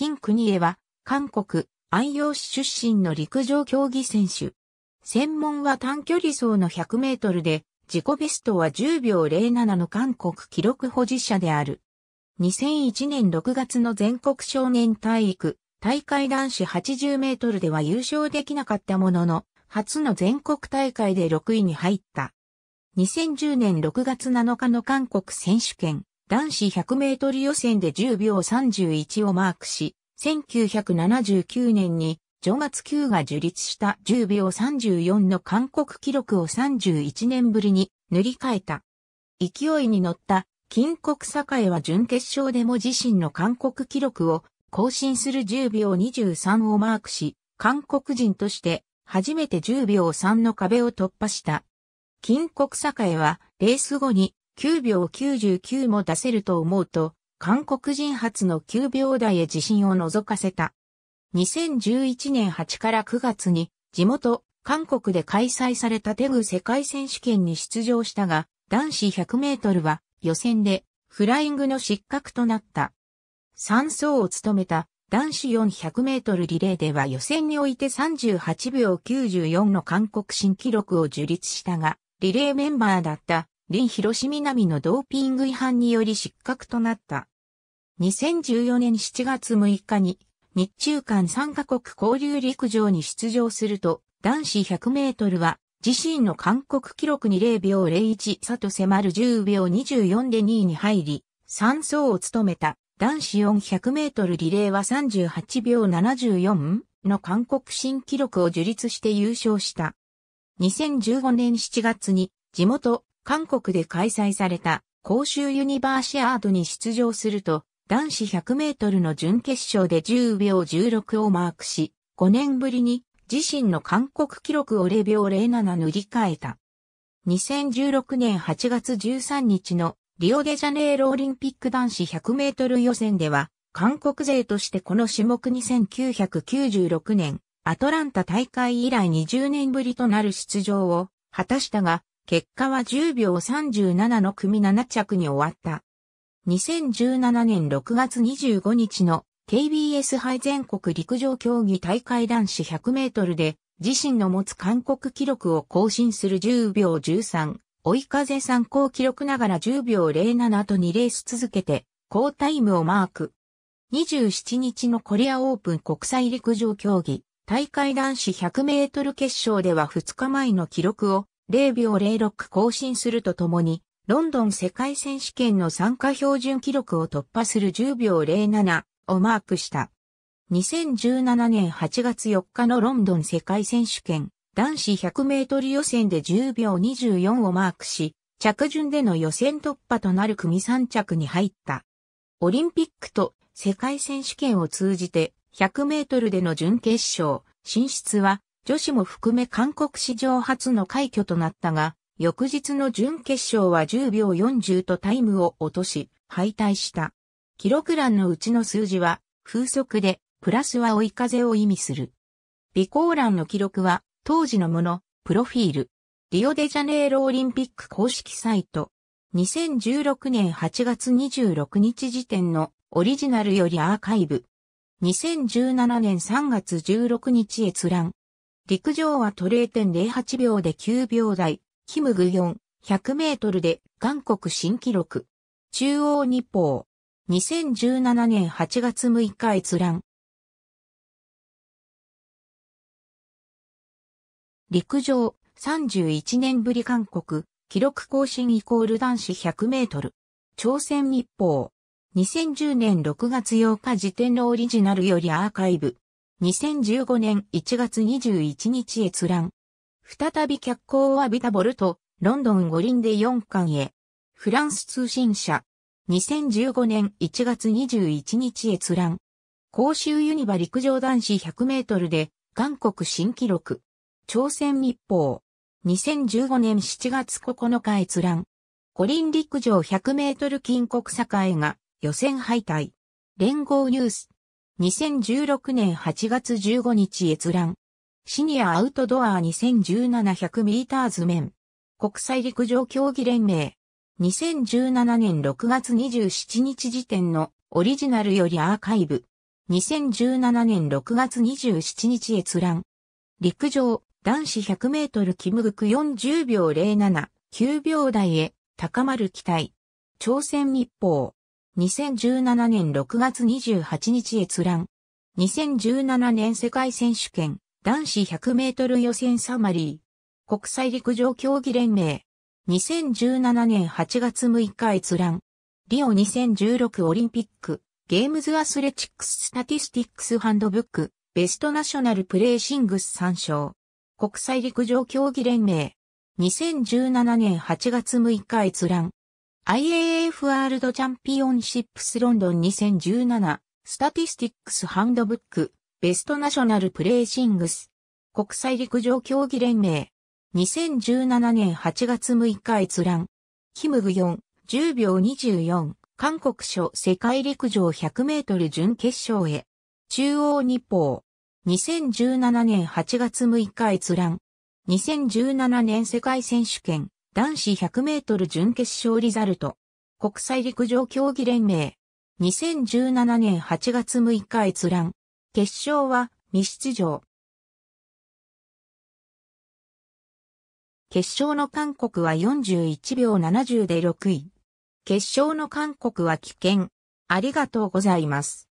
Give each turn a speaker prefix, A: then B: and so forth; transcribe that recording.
A: 金国江は、韓国、安陽市出身の陸上競技選手。専門は短距離走の100メートルで、自己ベストは10秒07の韓国記録保持者である。2001年6月の全国少年体育、大会男子80メートルでは優勝できなかったものの、初の全国大会で6位に入った。2010年6月7日の韓国選手権、男子100メートル予選で10秒31をマークし、1979年にジョン・ツキが樹立した10秒34の韓国記録を31年ぶりに塗り替えた。勢いに乗った金国栄は準決勝でも自身の韓国記録を更新する10秒23をマークし、韓国人として初めて10秒3の壁を突破した。金国栄はレース後に9秒99も出せると思うと、韓国人初の9秒台へ自信を覗かせた。2011年8から9月に地元韓国で開催されたテグ世界選手権に出場したが、男子100メートルは予選でフライングの失格となった。3走を務めた男子400メートルリレーでは予選において38秒94の韓国新記録を樹立したが、リレーメンバーだった林広志南のドーピング違反により失格となった。2014年7月6日に日中間3カ国交流陸上に出場すると男子100メートルは自身の韓国記録に0秒01差と迫る10秒24で2位に入り3走を務めた男子400メートルリレーは38秒74の韓国新記録を樹立して優勝した。2015年7月に地元韓国で開催された公衆ユニバーシアードに出場すると、男子100メートルの準決勝で10秒16をマークし、5年ぶりに自身の韓国記録を0秒07塗り替えた。2016年8月13日のリオデジャネイロオリンピック男子100メートル予選では、韓国勢としてこの種目2 9 9 6年、アトランタ大会以来20年ぶりとなる出場を果たしたが、結果は10秒37の組7着に終わった。2017年6月25日の KBS 杯全国陸上競技大会男子100メートルで自身の持つ韓国記録を更新する10秒13、追い風参考記録ながら10秒07と2レース続けて高タイムをマーク。27日のコリアオープン国際陸上競技大会男子100メートル決勝では2日前の記録を0秒06更新するとともに、ロンドン世界選手権の参加標準記録を突破する10秒07をマークした。2017年8月4日のロンドン世界選手権男子100メートル予選で10秒24をマークし、着順での予選突破となる組3着に入った。オリンピックと世界選手権を通じて100メートルでの準決勝進出は女子も含め韓国史上初の快挙となったが、翌日の準決勝は10秒40とタイムを落とし、敗退した。記録欄のうちの数字は、風速で、プラスは追い風を意味する。備考欄の記録は、当時のもの、プロフィール。リオデジャネイロオリンピック公式サイト。2016年8月26日時点のオリジナルよりアーカイブ。2017年3月16日閲覧。陸上はトレ点08秒で9秒台、キムグヨン、100メートルで韓国新記録。中央日報、2017年8月6日閲覧。陸上、31年ぶり韓国、記録更新イコール男子100メートル。朝鮮日報、2010年6月8日時点のオリジナルよりアーカイブ。2015年1月21日閲覧。再び脚光を浴びたボルト、ロンドン五輪で4巻へ。フランス通信社。2015年1月21日閲覧。公衆ユニバ陸上男子100メートルで、韓国新記録。朝鮮日報。2015年7月9日閲覧。五輪陸上100メートル金国栄が予選敗退。連合ニュース。2016年8月15日閲覧。シニアアウトドア2 0 1 7 0 0ミーターズ面。国際陸上競技連盟。2017年6月27日時点のオリジナルよりアーカイブ。2017年6月27日閲覧。陸上、男子100メートルキムグク40秒07、9秒台へ、高まる期待。朝鮮日報。2017年6月28日閲覧。2017年世界選手権男子100メートル予選サマリー。国際陸上競技連盟。2017年8月6日閲覧。リオ2016オリンピック、ゲームズアスレチックススタティスティックスハンドブック、ベストナショナルプレーシングス参照。国際陸上競技連盟。2017年8月6日閲覧。IAF ワールドチャンピオンシップスロンドン2017スタティスティックスハンドブックベストナショナルプレーシングス国際陸上競技連盟2017年8月6日閲覧キムグヨン10秒24韓国書世界陸上100メートル準決勝へ中央日報2017年8月6日閲覧2017年世界選手権男子100メートル準決勝リザルト。国際陸上競技連盟。2017年8月6日閲覧。決勝は未出場。決勝の韓国は41秒70で6位。決勝の韓国は危険。ありがとうございます。